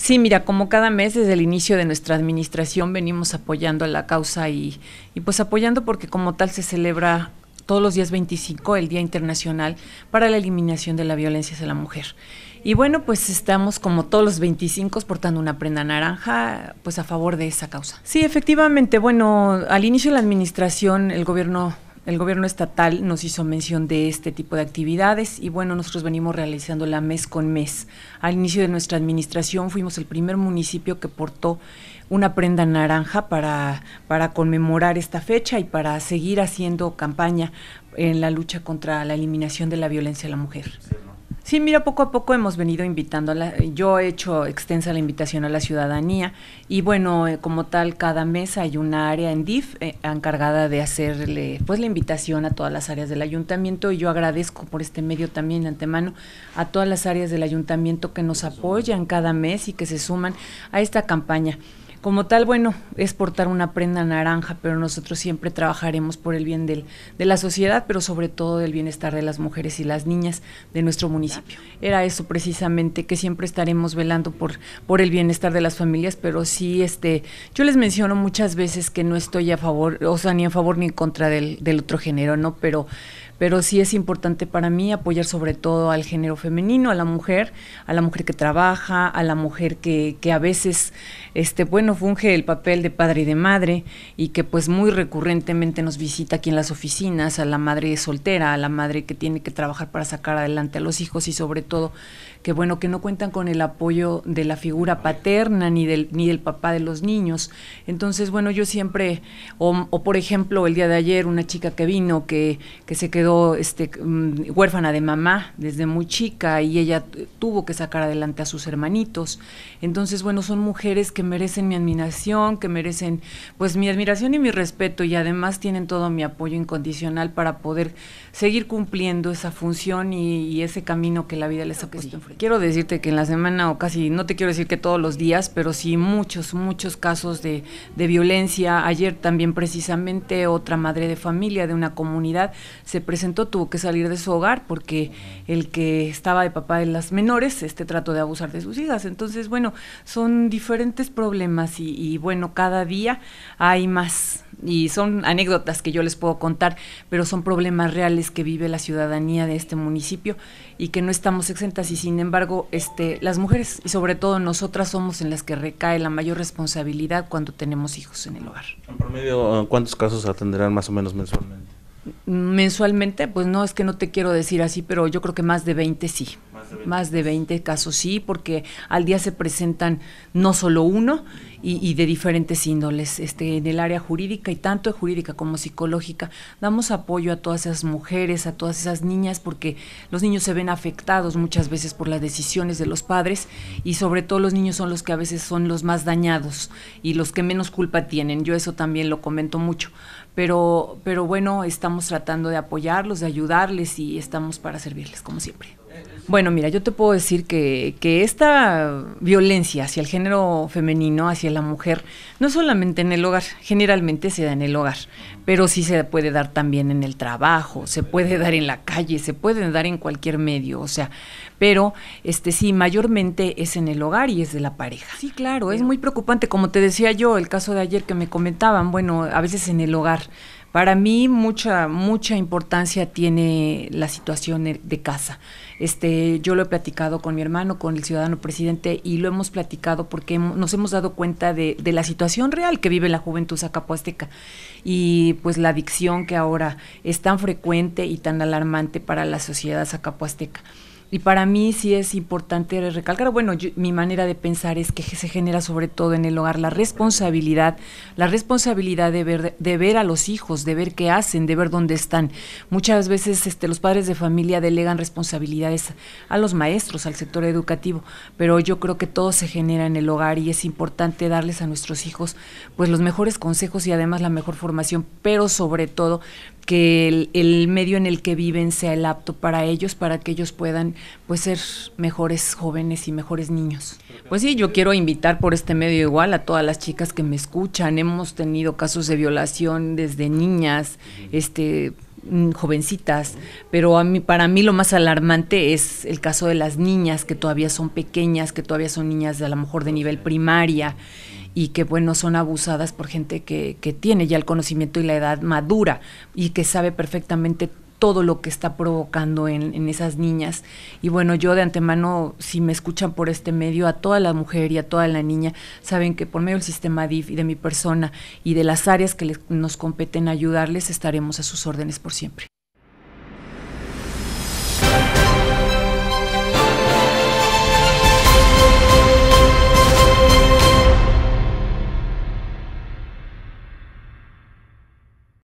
Sí, mira, como cada mes desde el inicio de nuestra administración venimos apoyando a la causa y, y pues apoyando porque como tal se celebra todos los días 25 el Día Internacional para la Eliminación de la Violencia hacia la Mujer. Y bueno, pues estamos como todos los 25 portando una prenda naranja, pues a favor de esa causa. Sí, efectivamente, bueno, al inicio de la administración el gobierno el gobierno estatal nos hizo mención de este tipo de actividades y bueno, nosotros venimos realizándola mes con mes. Al inicio de nuestra administración fuimos el primer municipio que portó una prenda naranja para, para conmemorar esta fecha y para seguir haciendo campaña en la lucha contra la eliminación de la violencia a la mujer. Sí, mira, poco a poco hemos venido invitando, yo he hecho extensa la invitación a la ciudadanía y bueno, eh, como tal, cada mes hay una área en DIF eh, encargada de hacerle pues la invitación a todas las áreas del ayuntamiento y yo agradezco por este medio también de antemano a todas las áreas del ayuntamiento que nos apoyan cada mes y que se suman a esta campaña. Como tal, bueno, es portar una prenda naranja, pero nosotros siempre trabajaremos por el bien de la sociedad, pero sobre todo del bienestar de las mujeres y las niñas de nuestro municipio. Era eso precisamente, que siempre estaremos velando por, el bienestar de las familias, pero sí, este, yo les menciono muchas veces que no estoy a favor, o sea, ni a favor ni en contra del, del otro género, ¿no? Pero pero sí es importante para mí apoyar sobre todo al género femenino, a la mujer, a la mujer que trabaja, a la mujer que, a veces, este, bueno, funge el papel de padre y de madre y que pues muy recurrentemente nos visita aquí en las oficinas, a la madre soltera, a la madre que tiene que trabajar para sacar adelante a los hijos y sobre todo que bueno, que no cuentan con el apoyo de la figura paterna ni del, ni del papá de los niños. Entonces, bueno, yo siempre, o, por ejemplo, el día de ayer una chica que vino, que, que se quedó este, mm, huérfana de mamá desde muy chica y ella tuvo que sacar adelante a sus hermanitos. Entonces, bueno, son mujeres que merecen mi admiración, que merecen pues mi admiración y mi respeto y además tienen todo mi apoyo incondicional para poder seguir cumpliendo esa función y, ese camino que la vida les ha puesto Quiero decirte que en la semana o casi, no te quiero decir que todos los días, pero sí muchos, muchos casos de, de violencia. Ayer también precisamente otra madre de familia de una comunidad se presentó tuvo que salir de su hogar porque el que estaba de papá de las menores este trató de abusar de sus hijas. Entonces, bueno, son diferentes problemas y, y bueno, cada día hay más y son anécdotas que yo les puedo contar, pero son problemas reales que vive la ciudadanía de este municipio y que no estamos exentas y sin embargo, este las mujeres y sobre todo nosotras somos en las que recae la mayor responsabilidad cuando tenemos hijos en el hogar. En promedio, ¿cuántos casos atenderán más o menos mensualmente? mensualmente, pues no es que no te quiero decir así, pero yo creo que más de 20 sí. Más de 20 casos, sí, porque al día se presentan no solo uno y, de diferentes índoles. Este, en el área jurídica y tanto jurídica como psicológica, damos apoyo a todas esas mujeres, a todas esas niñas, porque los niños se ven afectados muchas veces por las decisiones de los padres y sobre todo los niños son los que a veces son los más dañados y los que menos culpa tienen. Yo eso también lo comento mucho. Pero, pero bueno, estamos tratando de apoyarlos, de ayudarles y estamos para servirles, como siempre. Bueno, mira, yo te puedo decir que, que, esta violencia hacia el género femenino, hacia la mujer, no solamente en el hogar, generalmente se da en el hogar, pero sí se puede dar también en el trabajo, se puede dar en la calle, se puede dar en cualquier medio, o sea, pero este sí, mayormente es en el hogar y es de la pareja. Sí, claro, es muy preocupante, como te decía yo, el caso de ayer que me comentaban, bueno, a veces en el hogar para mí mucha mucha importancia tiene la situación de casa. Este, yo lo he platicado con mi hermano, con el ciudadano presidente y lo hemos platicado porque nos hemos dado cuenta de, la situación real que vive la juventud zacapuasteca y pues la adicción que ahora es tan frecuente y tan alarmante para la sociedad zacapuasteca. Y para mí sí es importante recalcar, bueno, mi manera de pensar es que se genera sobre todo en el hogar la responsabilidad, la responsabilidad de ver, de ver a los hijos, de ver qué hacen, de ver dónde están. Muchas veces este, los padres de familia delegan responsabilidades a los maestros, al sector educativo, pero yo creo que todo se genera en el hogar y es importante darles a nuestros hijos pues los mejores consejos y además la mejor formación, pero sobre todo que el medio en el que viven sea el apto para ellos, para que ellos puedan pues ser mejores jóvenes y mejores niños. Pues sí, yo quiero invitar por este medio igual a todas las chicas que me escuchan. Hemos tenido casos de violación desde niñas, este mm, jovencitas, pero a mí, para mí lo más alarmante es el caso de las niñas que todavía son pequeñas, que todavía son niñas de a lo mejor de nivel primaria y que bueno son abusadas por gente que, que, tiene ya el conocimiento y la edad madura y que sabe perfectamente todo lo que está provocando en, en, esas niñas. Y bueno, yo de antemano, si me escuchan por este medio, a toda la mujer y a toda la niña, saben que por medio del sistema DIF y de mi persona y de las áreas que nos competen ayudarles, estaremos a sus órdenes por siempre.